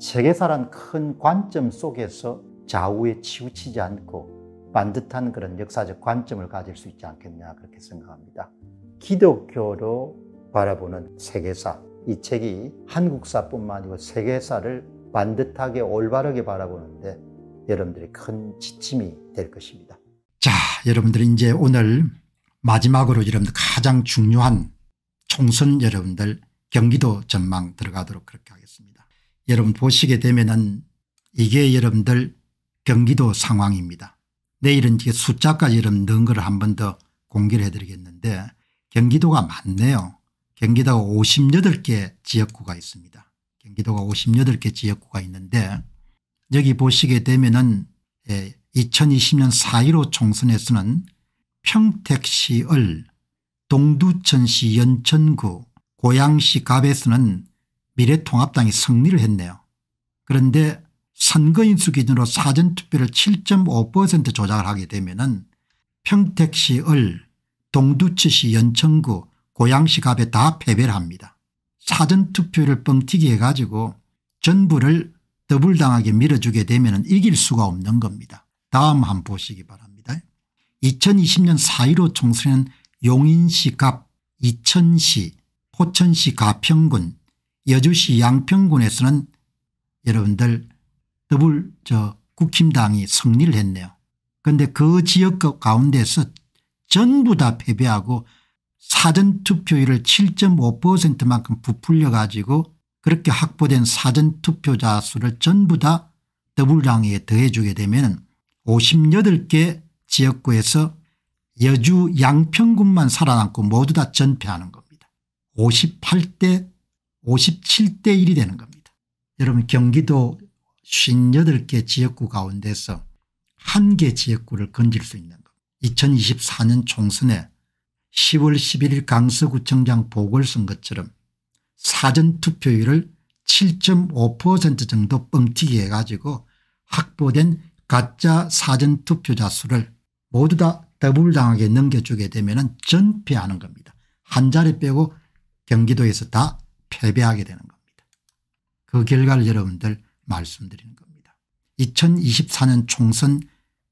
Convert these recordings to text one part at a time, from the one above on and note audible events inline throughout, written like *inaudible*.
세계사란 큰 관점 속에서 좌우에 치우치지 않고 반듯한 그런 역사적 관점을 가질 수 있지 않겠냐 그렇게 생각합니다. 기독교로 바라보는 세계사 이 책이 한국사뿐만 아니고 세계사를 반듯하게 올바르게 바라보는데 여러분들이 큰 지침이 될 것입니다. 자 여러분들 이제 오늘 마지막으로 여러분들 가장 중요한 총선 여러분들 경기도 전망 들어가도록 그렇게 하겠습니다. 여러분 보시게 되면은 이게 여러분들 경기도 상황입니다. 내일은 이게 숫자까지 여러분 넣은 걸한번 더 공개를 해드리겠는데 경기도가 많네요. 경기도가 58개 지역구가 있습니다. 경기도가 58개 지역구가 있는데 여기 보시게 되면은 2020년 예, 4.15 총선에서는 평택시을 동두천시 연천구 고양시 갑에서는 미래통합당이 승리를 했네요. 그런데 선거인수 기준으로 사전투표를 7.5% 조작을 하게 되면 은 평택시 을 동두치시 연천구 고양시 갑에 다 패배를 합니다. 사전투표를 뻥튀기 해가지고 전부를 더블당하게 밀어주게 되면 이길 수가 없는 겁니다. 다음 한번 보시기 바랍니다. 2020년 4.15총선는 용인시 갑, 이천시, 포천시 가평군, 여주시 양평군에서는 여러분들 더블저 국힘당이 승리를 했네요. 그런데 그 지역 가운데서 전부 다 패배하고 사전투표율을 7.5%만큼 부풀려 가지고 그렇게 확보된 사전투표자 수를 전부 다 더불당에 더해주게 되면 58개 지역구에서 여주 양평군만 살아남고 모두 다 전패하는 겁니다. 58대 57대 1이 되는 겁니다. 여러분 경기도 58개 지역구 가운데서 한 개 지역구를 건질 수 있는 겁니다. 2024년 총선에 10월 11일 강서구청장 보궐선거처럼 사전투표율을 7.5% 정도 뻥튀기 해가지고 확보된 가짜 사전투표자 수를 모두 다 더블당하게 넘겨주게 되면 전폐하는 겁니다. 한 자리 빼고 경기도에서 다 패배하게 되는 겁니다. 그 결과를 여러분들 말씀드리는 겁니다. 2024년 총선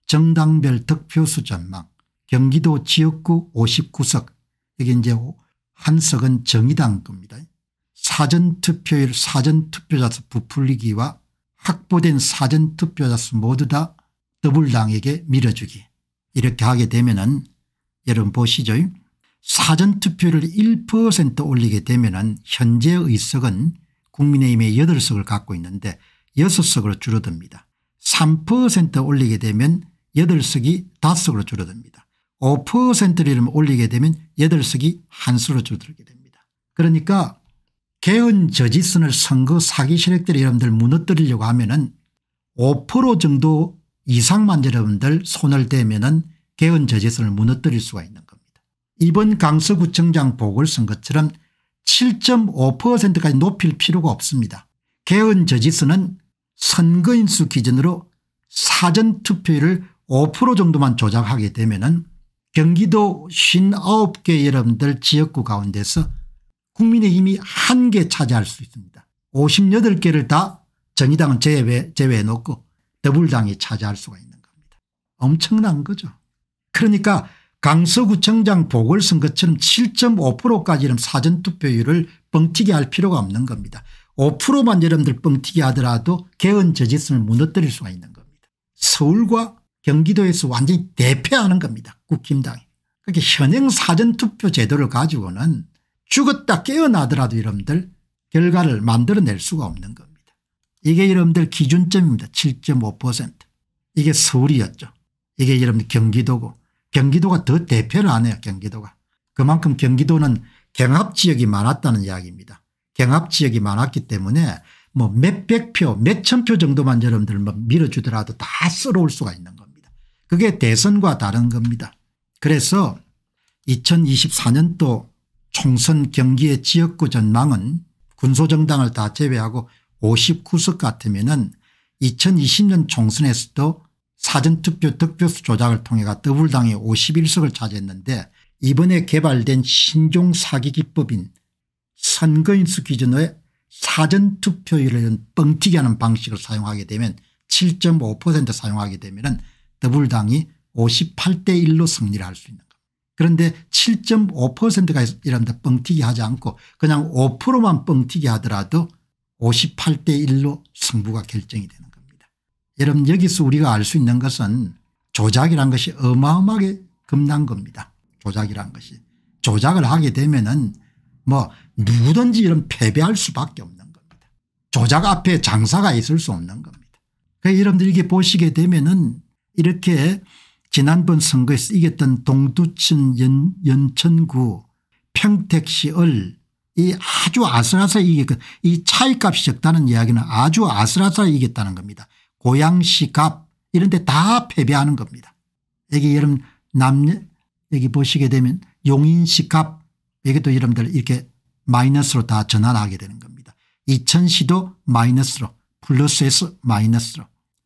정당별 득표수 전망 경기도 지역구 59석 여기 이제 한 석은 정의당 겁니다. 사전투표율 사전투표자 수 부풀리기와 확보된 사전투표자 수 모두 다 더불당에게 밀어주기 이렇게 하게 되면 은 여러분 보시죠. 사전투표를 1% 올리게 되면 현재 의석은 국민의힘의 8석을 갖고 있는데 6석으로 줄어듭니다. 3% 올리게 되면 8석이 5석으로 줄어듭니다. 5%를 올리게 되면 8석이 한수로 줄어들게 됩니다. 그러니까 개헌 저지선을 선거 사기 세력들이 여러분들 무너뜨리려고 하면 은5% 정도 이상만 여러분들 손을 대면 은 개헌 저지선을 무너뜨릴 수가 있는 이번 강서구청장 보궐선것처럼 7.5%까지 높일 필요가 없습니다. 개헌 저지수는 선거인수 기준으로 사전투표율을 5% 정도만 조작하게 되면 은 경기도 59개 여러분들 지역구 가운데서 국민의힘이 한 개 차지할 수 있습니다. 58개를 다 정의당은 제외, 제외해놓고 더불당이 차지할 수가 있는 겁니다. 엄청난 거죠. 그러니까 강서구청장 보궐선거처럼 7.5%까지는 사전투표율을 뻥튀기 할 필요가 없는 겁니다. 5%만 여러분들 뻥튀기 하더라도 개헌 저지선을 무너뜨릴 수가 있는 겁니다. 서울과 경기도에서 완전히 대패하는 겁니다. 국힘당이. 그렇게 현행 사전투표 제도를 가지고는 죽었다 깨어나더라도 여러분들 결과를 만들어낼 수가 없는 겁니다. 이게 여러분들 기준점입니다. 7.5% 이게 서울이었죠. 이게 여러분들 경기도고 경기도가 더 대표를 안 해요 경기도가. 그만큼 경기도는 경합지역이 많았다는 이야기입니다. 경합지역이 많았기 때문에 뭐 몇백 표 몇천 표 정도만 여러분들 뭐 밀어주더라도 다 쓸어올 수가 있는 겁니다. 그게 대선과 다른 겁니다. 그래서 2024년도 총선 경기의 지역구 전망은 군소정당을 다 제외하고 59석 같으면 은 2020년 총선에서도 사전투표 득표수 조작을 통해가 더불당이 51석을 차지했는데 이번에 개발된 신종 사기 기법인 선거인수 기준의 사전투표율을 뻥튀기 하는 방식을 사용하게 되면 7.5% 사용하게 되면 은 더불당이 58대 1로 승리를 할 수 있는 겁니다. 그런데 7.5%가 이런데 뻥튀기 하지 않고 그냥 5%만 뻥튀기 하더라도 58대 1로 승부가 결정이 됩니다. 여러분 여기서 우리가 알 수 있는 것은 조작이란 것이 어마어마하게 겁난 겁니다. 조작이란 것이. 조작을 하게 되면은 뭐 누구든지 이런 패배할 수밖에 없는 겁니다. 조작 앞에 장사가 있을 수 없는 겁니다. 그러니까 여러분들 이게 보시게 되면은 이렇게 지난번 선거에서 이겼던 동두천 연, 천구 평택시을 이 아주 아슬아슬 이겼고 그 이 차이값이 적다는 이야기는 아주 아슬아슬 이겼다는 겁니다. 고양시 갑 이런 데 다 패배하는 겁니다. 여기 여러분 남 여기 보시게 되면 용인시 갑 여기도 여러분들 이렇게 마이너스로 다 전환하게 되는 겁니다. 이천시도 마이너스로 플러스에서 마이너스로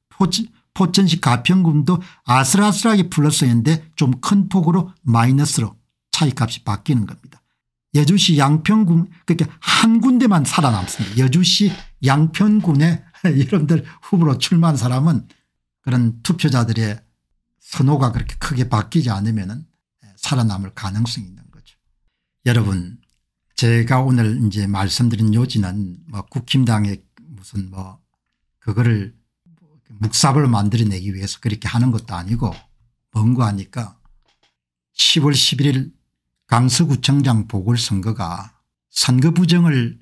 포지, 포천시 가평군도 아슬아슬하게 플러스였는데 좀 큰 폭으로 마이너스로 차이값이 바뀌는 겁니다. 여주시 양평군 그러니한 군데만 살아남습니다. 여주시 양평군에 *laughs* 이런들 후보로 출마한 사람은 그런 투표자들의 선호가 그렇게 크게 바뀌지 않으면 살아남을 가능성이 있는 거죠. 여러분 제가 오늘 이제 말씀드린 요지는 뭐 국힘당의 무슨 뭐 그거를 묵삽을 만들어내기 위해서 그렇게 하는 것도 아니고 뭔가 하니까 10월 11일 강서구청장 보궐선거가 선거 부정을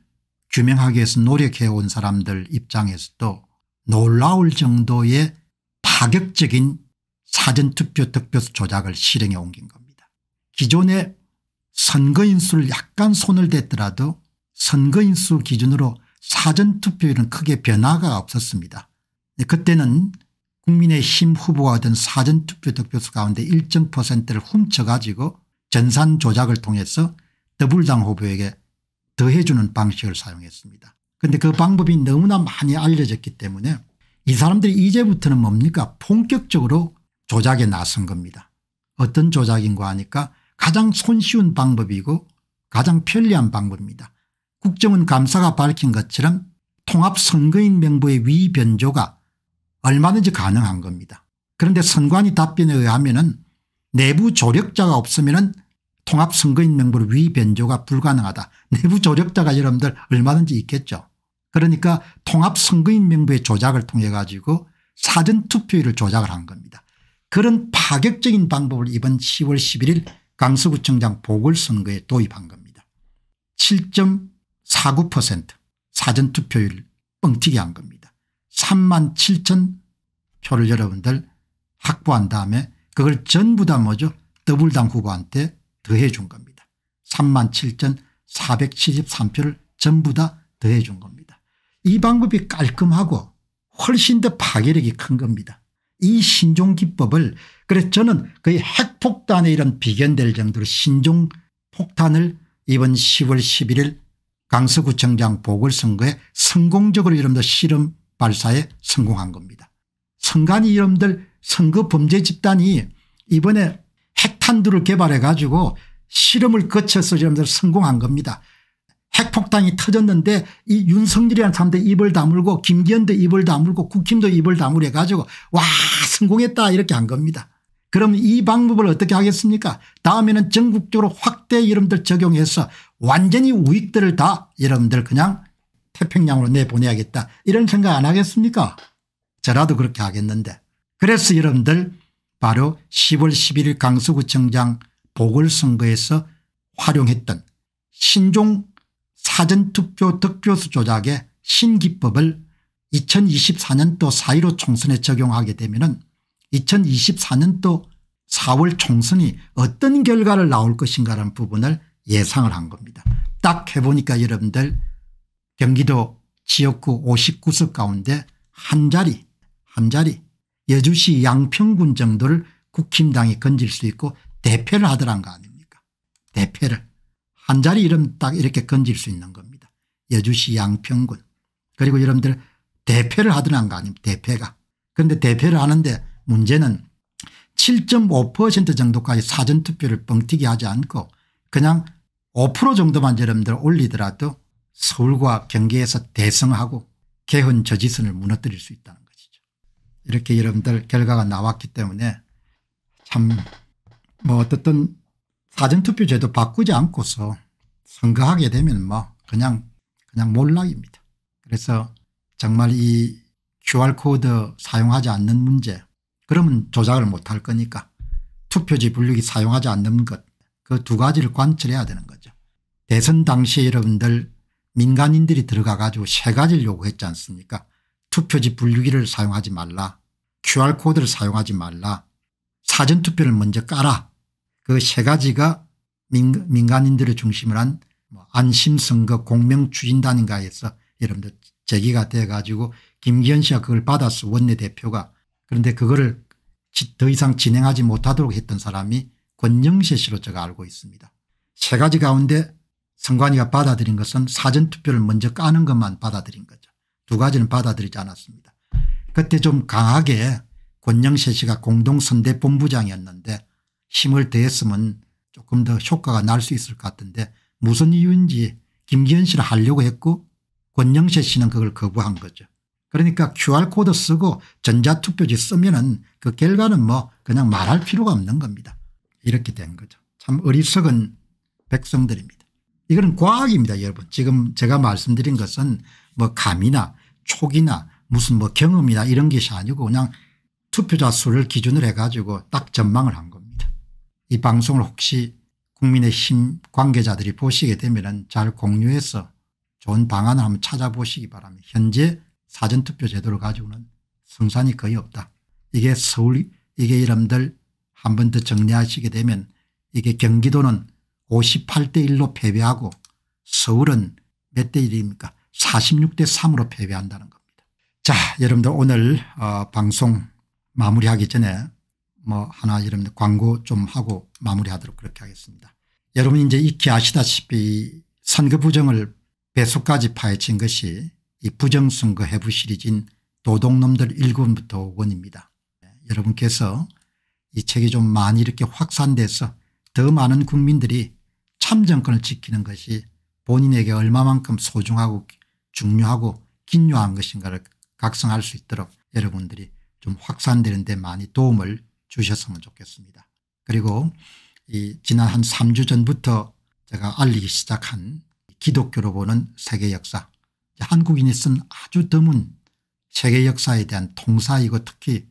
규명하기 위해서 노력해온 사람들 입장에서도 놀라울 정도의 파격적인 사전투표 득표수 조작을 실행해 옮긴 겁니다. 기존의 선거인수를 약간 손을 댔더라도 선거인수 기준으로 사전투표율은 크게 변화가 없었습니다. 그때는 국민의힘 후보가 된 사전투표 득표수 가운데 일정 퍼센트를 훔쳐가지고 전산 조작을 통해서 더불당 후보에게 더해주는 방식을 사용했습니다. 그런데 그 방법이 너무나 많이 알려졌기 때문에 이 사람들이 이제부터는 뭡니까 본격적으로 조작에 나선 겁니다. 어떤 조작인가 하니까 가장 손쉬운 방법이고 가장 편리한 방법입니다. 국정원 감사가 밝힌 것처럼 통합선거인 명부의 위변조가 얼마든지 가능한 겁니다. 그런데 선관위 답변에 의하면 은 내부 조력자가 없으면 은 통합선거인 명부를 위변조가 불가능하다. 내부 조력자가 여러분들 얼마든지 있겠죠. 그러니까 통합선거인 명부의 조작을 통해 가지고 사전투표율을 조작을 한 겁니다. 그런 파격적인 방법을 이번 10월 11일 강서구청장 보궐선거에 도입한 겁니다. 7.49% 사전투표율 뻥튀기 한 겁니다. 3만 7천 표를 여러분들 확보한 다음에 그걸 전부 다 뭐죠 더블당 후보한테 더해 준 겁니다. 3 7,473표를 전부 다 더해 준 겁니다. 이 방법이 깔끔하고 훨씬 더 파괴력이 큰 겁니다. 이 신종기법을 그래서 저는 거의 핵폭탄에 이런 비견될 정도로 신종폭탄을 이번 10월 11일 강서구청장 보궐선거에 성공적으로 이름들 실험 발사에 성공한 겁니다. 선관위 이름들 선거 범죄 집단이 이번에 핵탄두를 개발해 가지고 실험을 거쳐서 여러분들 성공한 겁니다. 핵폭탄이 터졌는데 이 윤석열이라는 사람도 입을 다물고 김기현도 입을 다물고 국힘도 입을 다물어 가지고 와 성공했다 이렇게 한 겁니다. 그럼 이 방법을 어떻게 하겠습니까 다음에는 전국적으로 확대 여러분들 적용해서 완전히 우익들을 다 여러분들 그냥 태평양으로 내보내야겠다 이런 생각 안 하겠습니까 저라도 그렇게 하겠는데 그래서 여러분들 바로 10월 11일 강서구청장 보궐선거에서 활용했던 신종 사전투표 득표수 조작의 신기법을 2024년도 4.15 총선에 적용하게 되면 2024년도 4월 총선이 어떤 결과를 나올 것인가라는 부분을 예상을 한 겁니다. 딱 해보니까 여러분들 경기도 지역구 59석 가운데 한 자리 한 자리 여주시 양평군 정도를 국힘당이 건질 수 있고 대패를 하더란 거 아닙니까 대패를 한 자리 이름 딱 이렇게 건질 수 있는 겁니다 여주시 양평군 그리고 여러분들 대패를 하더란 거 아닙니까 대패가 그런데 대패를 하는데 문제는 7.5% 정도까지 사전투표를 뻥튀기 하지 않고 그냥 5% 정도만 여러분들 올리더라도 서울과 경기에서 대승하고 개헌 저지선을 무너뜨릴 수 있다는 이렇게 여러분들 결과가 나왔기 때문에 참 뭐 어떻든 사전투표 제도 바꾸지 않고서 선거하게 되면 뭐 그냥 그냥 몰락입니다. 그래서 정말 이 QR코드 사용하지 않는 문제 그러면 조작을 못 할 거니까 투표지 분류기 사용하지 않는 것 그 두 가지를 관철해야 되는 거죠. 대선 당시에 여러분들 민간인들이 들어가 가지고 세 가지를 요구했지 않습니까 투표지 분류기를 사용하지 말라. QR코드를 사용하지 말라. 사전투표를 먼저 깔아. 그세 가지가 민, 간인들을 중심으로 한 뭐 안심선거 공명추진단인가에서 여러분들 제기가 돼 가지고 김기현 씨가 그걸 받아서 원내대표가. 그런데 그거를 더 이상 진행하지 못하도록 했던 사람이 권영세 씨로 제가 알고 있습니다. 세 가지 가운데 선관위가 받아들인 것은 사전투표를 먼저 까는 것만 받아들인 거죠. 두 가지는 받아들이지 않았습니다. 그때 좀 강하게 권영세 씨가 공동선대본부장이었는데 힘을 대했으면 조금 더 효과가 날 수 있을 것 같은데 무슨 이유인지 김기현 씨를 하려고 했고 권영세 씨는 그걸 거부한 거죠. 그러니까 QR코드 쓰고 전자투표지 쓰면은 그 결과는 뭐 그냥 말할 필요가 없는 겁니다. 이렇게 된 거죠. 참 어리석은 백성들입니다. 이거는 과학입니다 여러분. 지금 제가 말씀드린 것은 뭐 감이나 촉이나 무슨 뭐 경험이나 이런 것이 아니고 그냥 투표자 수를 기준으로 해가지고 딱 전망을 한 겁니다. 이 방송을 혹시 국민의힘 관계자들이 보시게 되면 잘 공유해서 좋은 방안을 한번 찾아보시기 바랍니다. 현재 사전투표 제도를 가지고는 승산이 거의 없다. 이게 서울 이게 이름들 한 번 더 정리하시게 되면 이게 경기도는 58대 1로 패배하고 서울은 몇대 1입니까 46대 3으로 패배한다는 겁니다. 자 여러분들 오늘 어, 방송 마무리하기 전에 뭐 하나 여러분들 광고 좀 하고 마무리하도록 그렇게 하겠습니다. 여러분 이제 익히 아시다시피 선거 부정을 배수까지 파헤친 것이 이 부정선거 해부 시리즈인 도둑놈들 1권부터 5권입니다. 여러분께서 이 책이 좀 많이 이렇게 확산돼서 더 많은 국민들이 참정권을 지키는 것이 본인에게 얼마만큼 소중하고 중요하고 긴요한 것인가를 각성할 수 있도록 여러분들이 좀 확산되는 데 많이 도움을 주셨으면 좋겠습니다. 그리고 이 지난 한 3주 전부터 제가 알리기 시작한 기독교로 보는 세계 역사 한국인이 쓴 아주 드문 세계 역사에 대한 통사이고 특히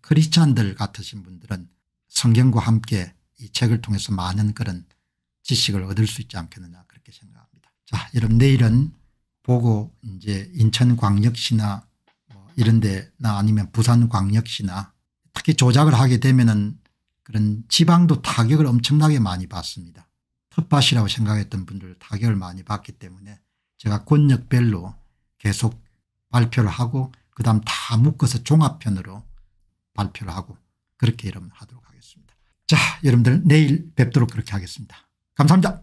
크리스찬들 같으신 분들은 성경과 함께 이 책을 통해서 많은 그런 지식을 얻을 수 있지 않겠느냐 그렇게 생각합니다. 자 여러분 내일은 보고 이제 인천광역시나 뭐 이런 데나 아니면 부산광역시나 특히 조작을 하게 되면은 그런 지방도 타격을 엄청나게 많이 받습니다. 텃밭이라고 생각했던 분들 타격을 많이 받기 때문에 제가 권역별로 계속 발표를 하고 그 다음 다 묶어서 종합편으로 발표를 하고 그렇게 여러분 하도록 하겠습니다. 자 여러분들 내일 뵙도록 그렇게 하겠습니다. 감사합니다.